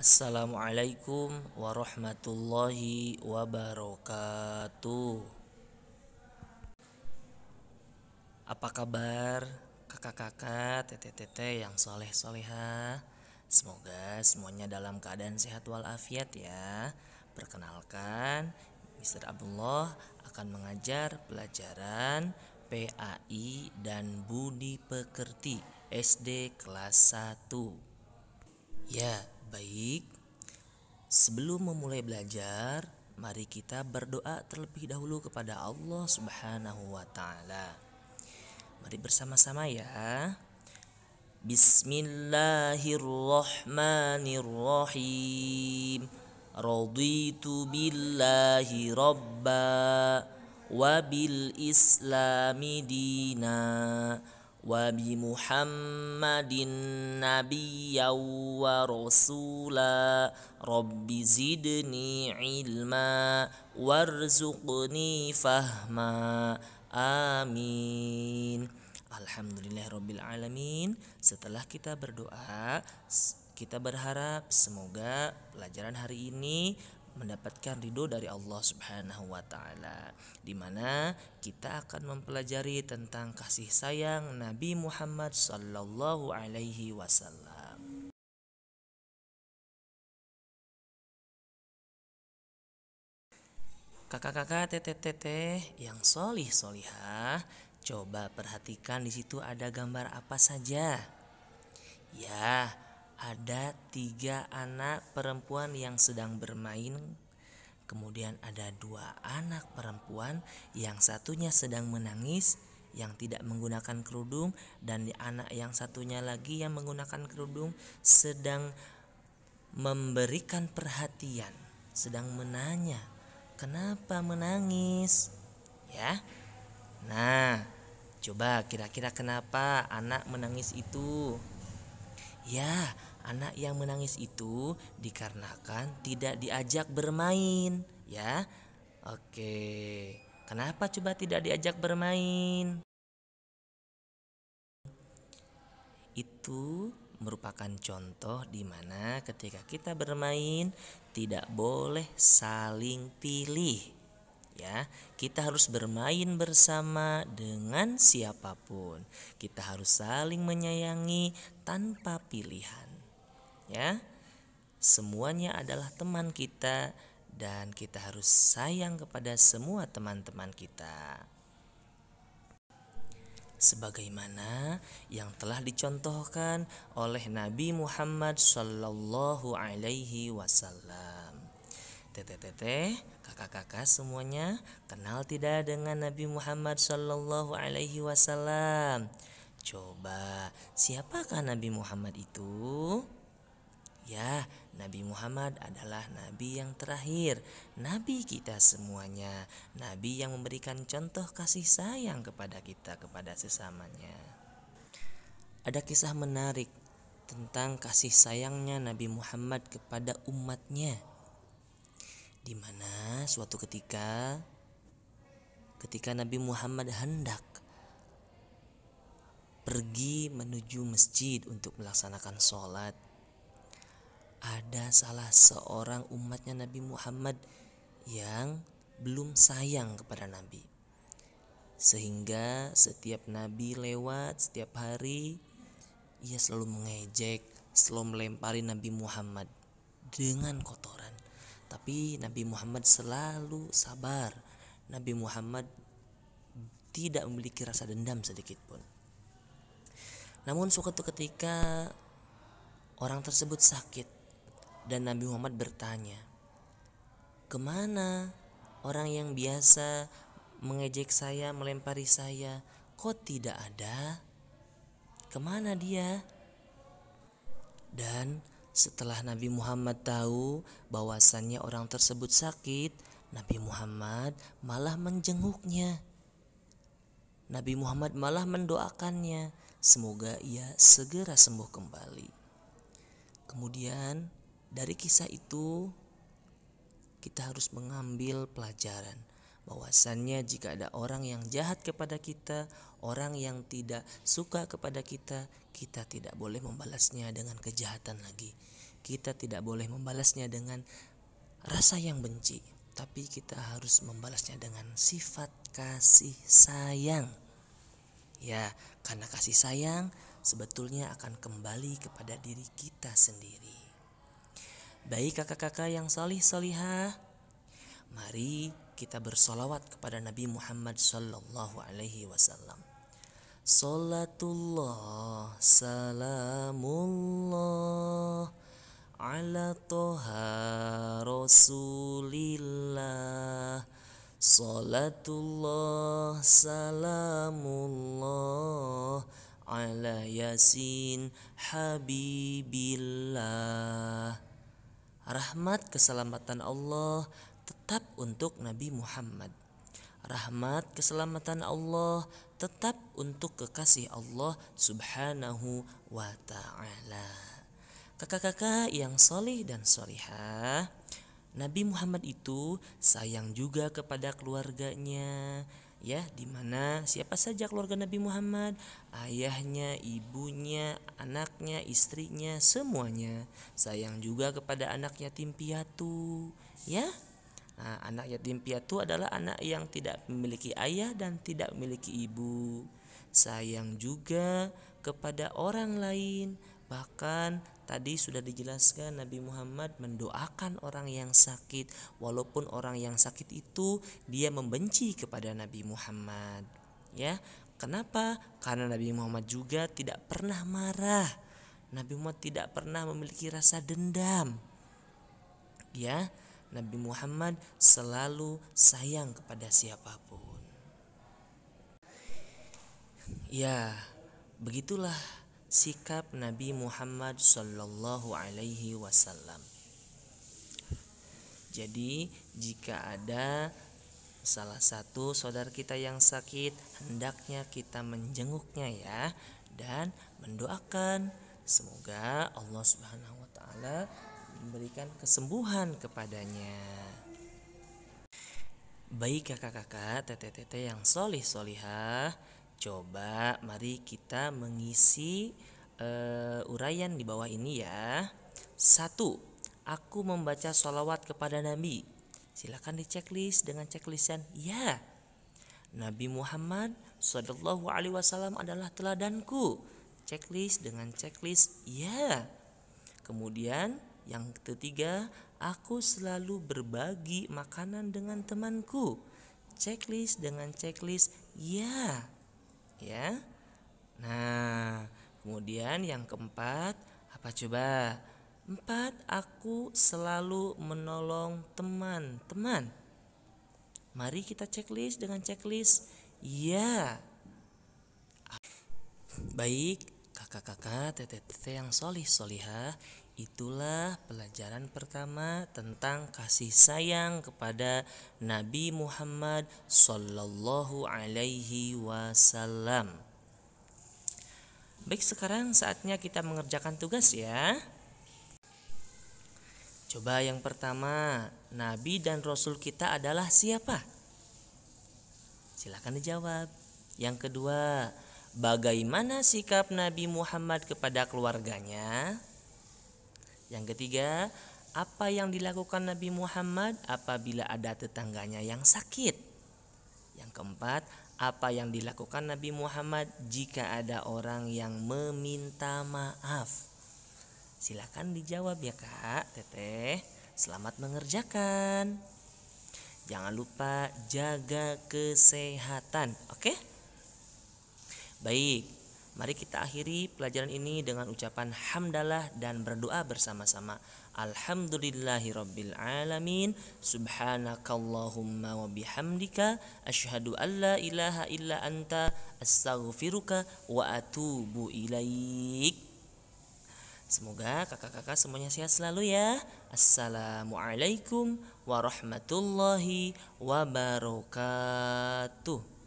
Assalamualaikum warahmatullahi wabarakatuh. Apa kabar kakak-kakak, tete-tete yang soleh-soleha? Semoga semuanya dalam keadaan sehat walafiat ya. Perkenalkan, Mr. Abdullah akan mengajar pelajaran PAI dan Budi Pekerti SD kelas 1. Ya, Baik, sebelum memulai belajar, mari kita berdoa terlebih dahulu kepada Allah Subhanahu wa Ta'ala. Mari bersama-sama ya. Bismillahirrahmanirrahim. Raditu billahi rabba wa bil islami dina. وبمحمد نبيا ورسولا رب زدني علما وارزقني فهما amin Alhamdulillahirrabbilalamin Setelah kita berdoa Kita berharap semoga pelajaran hari ini mendapatkan ridho dari Allah Subhanahu wa taala di mana kita akan mempelajari tentang kasih sayang Nabi Muhammad sallallahu alaihi wasallam Kakak-kakak, teteh-teteh yang solih solihah, coba perhatikan di situ ada gambar apa saja. Ya, ada tiga anak perempuan yang sedang bermain. Kemudian ada dua anak perempuan, yang satunya sedang menangis, yang tidak menggunakan kerudung, dan anak yang satunya lagi yang menggunakan kerudung sedang memberikan perhatian, sedang menanya, "Kenapa menangis?" Ya, nah, coba kira-kira kenapa anak menangis itu? Ya, anak yang menangis itu dikarenakan tidak diajak bermain, ya. Oke. Kenapa coba tidak diajak bermain? Itu merupakan contoh di mana ketika kita bermain tidak boleh saling pilih ya. Kita harus bermain bersama dengan siapapun. Kita harus saling menyayangi tanpa pilihan. Ya. Semuanya adalah teman kita dan kita harus sayang kepada semua teman-teman kita sebagaimana yang telah dicontohkan oleh Nabi Muhammad Sallallahu Alaihi Wasallam. Teteh-teteh, Kakak-kakak semuanya, kenal tidak dengan Nabi Muhammad Shallallahu Alaihi Wasallam? Coba, siapakah Nabi Muhammad itu? Ya, Nabi Muhammad adalah nabi yang terakhir, nabi kita semuanya, nabi yang memberikan contoh kasih sayang kepada kita, kepada sesamanya. Ada kisah menarik tentang kasih sayangnya Nabi Muhammad kepada umatnya di mana suatu ketika ketika Nabi Muhammad hendak pergi menuju masjid untuk melaksanakan sholat ada salah seorang umatnya Nabi Muhammad yang belum sayang kepada Nabi sehingga setiap nabi lewat setiap hari ia selalu mengejek selalu melempari Nabi Muhammad dengan kotoran tapi Nabi Muhammad selalu sabar. Nabi Muhammad tidak memiliki rasa dendam sedikit pun. Namun suatu ketika orang tersebut sakit dan Nabi Muhammad bertanya, "Kemana orang yang biasa mengejek saya, melempari saya, kok tidak ada? Kemana dia?" Dan setelah Nabi Muhammad tahu bahwasannya orang tersebut sakit, Nabi Muhammad malah menjenguknya. Nabi Muhammad malah mendoakannya, semoga ia segera sembuh kembali. Kemudian, dari kisah itu kita harus mengambil pelajaran bahwasannya jika ada orang yang jahat kepada kita, orang yang tidak suka kepada kita, kita tidak boleh membalasnya dengan kejahatan lagi. Kita tidak boleh membalasnya dengan rasa yang benci, tapi kita harus membalasnya dengan sifat kasih sayang. Ya, karena kasih sayang sebetulnya akan kembali kepada diri kita sendiri. Baik kakak-kakak yang salih salihah, mari kita bersolawat kepada Nabi Muhammad Sallallahu Alaihi Wasallam. Salatullah salamullah ala toha rasulillah Salatullah salamullah ala yasin habibillah Rahmat keselamatan Allah tetap untuk Nabi Muhammad rahmat keselamatan Allah tetap untuk kekasih Allah Subhanahu wa taala. Kakak-kakak yang solih dan solihah, Nabi Muhammad itu sayang juga kepada keluarganya, ya dimana siapa saja keluarga Nabi Muhammad ayahnya ibunya anaknya istrinya semuanya sayang juga kepada anak yatim piatu ya Nah, anak yatim piatu adalah anak yang tidak memiliki ayah dan tidak memiliki ibu. Sayang juga kepada orang lain. Bahkan tadi sudah dijelaskan Nabi Muhammad mendoakan orang yang sakit walaupun orang yang sakit itu dia membenci kepada Nabi Muhammad. Ya. Kenapa? Karena Nabi Muhammad juga tidak pernah marah. Nabi Muhammad tidak pernah memiliki rasa dendam. Ya Nabi Muhammad selalu sayang kepada siapapun. Ya, begitulah sikap Nabi Muhammad saw. Alaihi Wasallam. Jadi, jika ada salah satu saudara kita yang sakit, hendaknya kita menjenguknya ya dan mendoakan semoga Allah Subhanahu wa taala memberikan kesembuhan kepadanya. Baik kakak-kakak, tete-tete yang solih solihah, coba mari kita mengisi uh, uraian di bawah ini ya. Satu, aku membaca sholawat kepada Nabi. Silakan diceklis dengan ceklisan ya. Nabi Muhammad Shallallahu Alaihi Wasallam adalah teladanku. Checklist dengan checklist ya. Kemudian yang ketiga, aku selalu berbagi makanan dengan temanku. Checklist dengan checklist, ya. Ya. Nah, kemudian yang keempat, apa coba? Empat, aku selalu menolong teman-teman. Mari kita checklist dengan checklist. Ya. Baik, kakak-kakak, teteh-teteh yang solih solihah, Itulah pelajaran pertama tentang kasih sayang kepada Nabi Muhammad sallallahu alaihi wasallam. Baik, sekarang saatnya kita mengerjakan tugas ya. Coba yang pertama, nabi dan rasul kita adalah siapa? Silahkan dijawab. Yang kedua, bagaimana sikap Nabi Muhammad kepada keluarganya? Yang ketiga, apa yang dilakukan Nabi Muhammad apabila ada tetangganya yang sakit? Yang keempat, apa yang dilakukan Nabi Muhammad jika ada orang yang meminta maaf? Silakan dijawab ya kak, teteh. Selamat mengerjakan. Jangan lupa jaga kesehatan, oke? Baik, Mari kita akhiri pelajaran ini dengan ucapan hamdalah dan berdoa bersama-sama. Alhamdulillahirabbil alamin. Subhanakallahumma wa bihamdika asyhadu an la ilaha illa anta astaghfiruka wa atubu ilaik. Semoga kakak-kakak semuanya sehat selalu ya. Assalamualaikum warahmatullahi wabarakatuh.